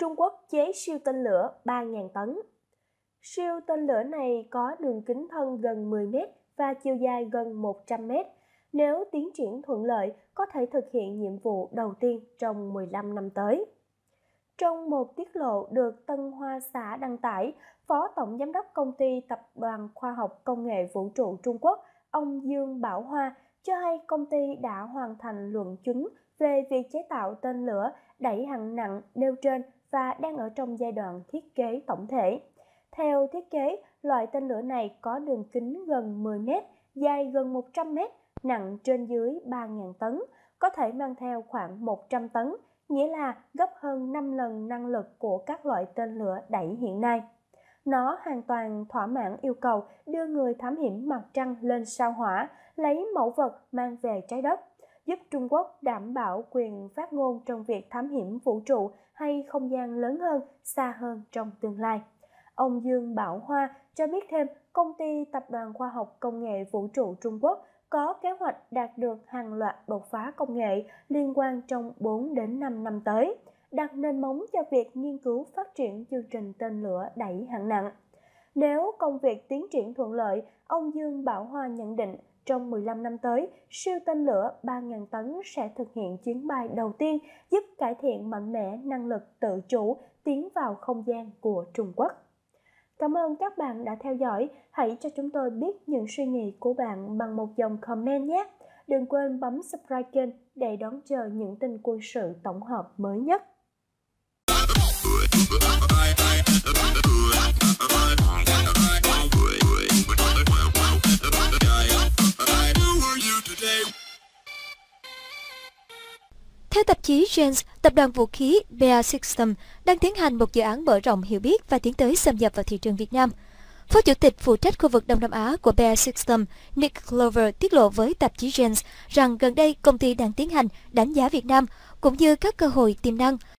Trung Quốc chế siêu tên lửa 3.000 tấn. Siêu tên lửa này có đường kính thân gần 10 m và chiều dài gần 100 m Nếu tiến triển thuận lợi, có thể thực hiện nhiệm vụ đầu tiên trong 15 năm tới. Trong một tiết lộ được Tân Hoa xã đăng tải, Phó Tổng Giám đốc Công ty Tập đoàn Khoa học Công nghệ Vũ trụ Trung Quốc, ông Dương Bảo Hoa, cho hay công ty đã hoàn thành luận chứng về việc chế tạo tên lửa đẩy hạng nặng nêu trên và đang ở trong giai đoạn thiết kế tổng thể. Theo thiết kế, loại tên lửa này có đường kính gần 10 mét, dài gần 100 mét, nặng trên dưới 3.000 tấn, có thể mang theo khoảng 100 tấn, nghĩa là gấp hơn 5 lần năng lực của các loại tên lửa đẩy hiện nay. Nó hoàn toàn thỏa mãn yêu cầu đưa người thám hiểm mặt trăng lên sao hỏa, lấy mẫu vật mang về trái đất giúp Trung Quốc đảm bảo quyền phát ngôn trong việc thám hiểm vũ trụ hay không gian lớn hơn, xa hơn trong tương lai. Ông Dương Bảo Hoa cho biết thêm, công ty Tập đoàn Khoa học Công nghệ Vũ trụ Trung Quốc có kế hoạch đạt được hàng loạt đột phá công nghệ liên quan trong 4 đến 5 năm tới, đặt nền móng cho việc nghiên cứu phát triển chương trình tên lửa đẩy hạng nặng. Nếu công việc tiến triển thuận lợi, ông Dương Bảo Hoa nhận định trong 15 năm tới, siêu tên lửa 3.000 tấn sẽ thực hiện chuyến bay đầu tiên giúp cải thiện mạnh mẽ năng lực tự chủ tiến vào không gian của Trung Quốc. Cảm ơn các bạn đã theo dõi. Hãy cho chúng tôi biết những suy nghĩ của bạn bằng một dòng comment nhé. Đừng quên bấm subscribe kênh để đón chờ những tin quân sự tổng hợp mới nhất. Theo tạp chí James, tập đoàn vũ khí Bear System đang tiến hành một dự án mở rộng hiểu biết và tiến tới xâm nhập vào thị trường Việt Nam. Phó Chủ tịch phụ trách khu vực Đông Nam Á của Bear System Nick Glover tiết lộ với tạp chí James rằng gần đây công ty đang tiến hành đánh giá Việt Nam cũng như các cơ hội tiềm năng.